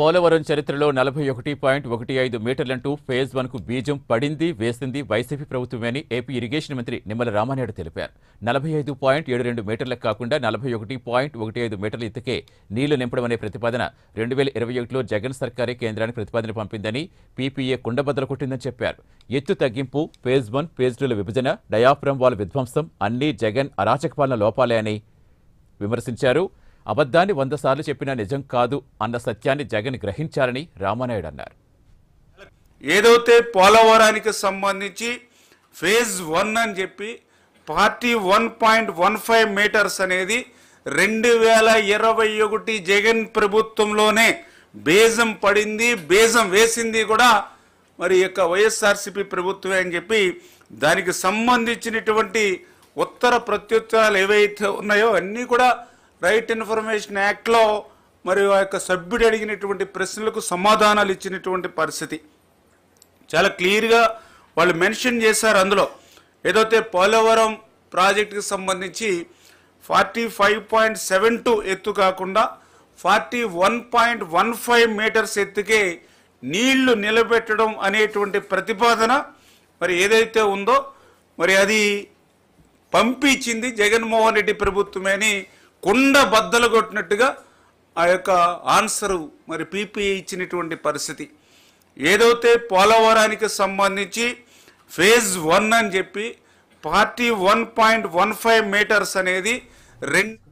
పోలవరం చరిత్రలో నలభై ఒకటి పాయింట్ ఒకటి ఐదు మీటర్లంటూ ఫేజ్ వన్కు బీజం పడింది వేసింది వైసీపీ ప్రభుత్వమే అని ఏపీ ఇరిగేషన్ మంత్రి నిమ్మల రామానాయుడు తెలిపారు నలభై ఐదు పాయింట్ ఏడు రెండు మీటర్లకు కాకుండా నలభై ఒకటి పాయింట్ ఒకటి ఐదు మీటర్ల ఇతకే నీళ్లు నింపడం అనే ప్రతిపాదన రెండు వేల ఇరవై ఒకటిలో జగన్ సర్కారే కేంద్రానికి ప్రతిపాదన పంపిందని పీపీఏ కుండబద్దలు కొట్టిందని చెప్పారు ఎత్తు తగ్గింపు ఫేజ్ వన్ ఫేజ్ టూల విభజన డయాఫ్రమ్ వాల్ విధ్వంసం అన్నీ జగన్ అరాచక పాలన లోపాలే అని విమర్శించారు అబద్ధాన్ని వంద సార్లు చెప్పినా నిజం కాదు అన్న సత్యాన్ని జగన్ గ్రహించాలని రామానాయుడు అన్నారు ఏదైతే పోలవరానికి సంబంధించి ఫేజ్ వన్ అని చెప్పి forty one point one five meters అనేది రెండు వేల ఇరవై ఒకటి జగన్ ప్రభుత్వంలోనే బేజం పడింది బేజం వేసింది కూడా మరి యొక్క వైఎస్ఆర్సిపి ప్రభుత్వమే అని చెప్పి దానికి సంబంధించినటువంటి ఉత్తర ప్రత్యుత్తరాలు ఏవైతే ఉన్నాయో అన్నీ కూడా రైట్ ఇన్ఫర్మేషన్ యాక్ట్లో మరి ఆ యొక్క సభ్యుడు అడిగినటువంటి ప్రశ్నలకు సమాధానాలు ఇచ్చినటువంటి పరిస్థితి చాలా క్లియర్గా వాళ్ళు మెన్షన్ చేశారు అందులో ఏదైతే పోలవరం ప్రాజెక్టుకి సంబంధించి forty five point seven two ఎత్తు కాకుండా forty one point one five meters ఎత్తుకే నీళ్లు నిలబెట్టడం అనేటువంటి ప్రతిపాదన మరి ఏదైతే ఉందో మరి అది పంపించింది జగన్మోహన్ రెడ్డి ప్రభుత్వమే అని కుండ బద్దలు కొట్టినట్టుగా ఆ యొక్క ఆన్సరు మరి పీపీ ఇచ్చినటువంటి పరిస్థితి ఏదైతే పోలవరానికి సంబంధించి ఫేజ్ వన్ అని చెప్పి forty one point one five meters అనేది రెండు